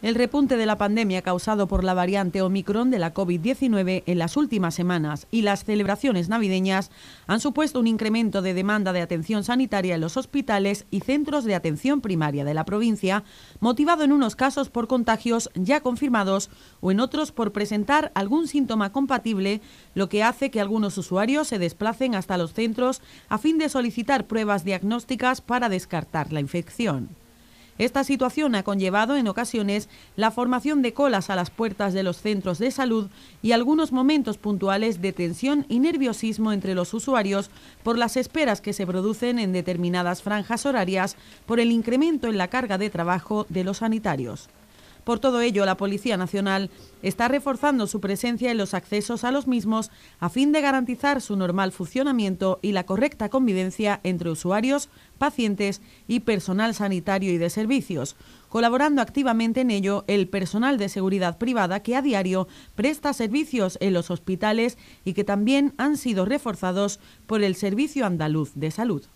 El repunte de la pandemia causado por la variante Omicron de la COVID-19 en las últimas semanas y las celebraciones navideñas han supuesto un incremento de demanda de atención sanitaria en los hospitales y centros de atención primaria de la provincia, motivado en unos casos por contagios ya confirmados o en otros por presentar algún síntoma compatible, lo que hace que algunos usuarios se desplacen hasta los centros a fin de solicitar pruebas diagnósticas para descartar la infección. Esta situación ha conllevado en ocasiones la formación de colas a las puertas de los centros de salud y algunos momentos puntuales de tensión y nerviosismo entre los usuarios por las esperas que se producen en determinadas franjas horarias por el incremento en la carga de trabajo de los sanitarios. Por todo ello, la Policía Nacional está reforzando su presencia en los accesos a los mismos a fin de garantizar su normal funcionamiento y la correcta convivencia entre usuarios, pacientes y personal sanitario y de servicios, colaborando activamente en ello el personal de seguridad privada que a diario presta servicios en los hospitales y que también han sido reforzados por el Servicio Andaluz de Salud.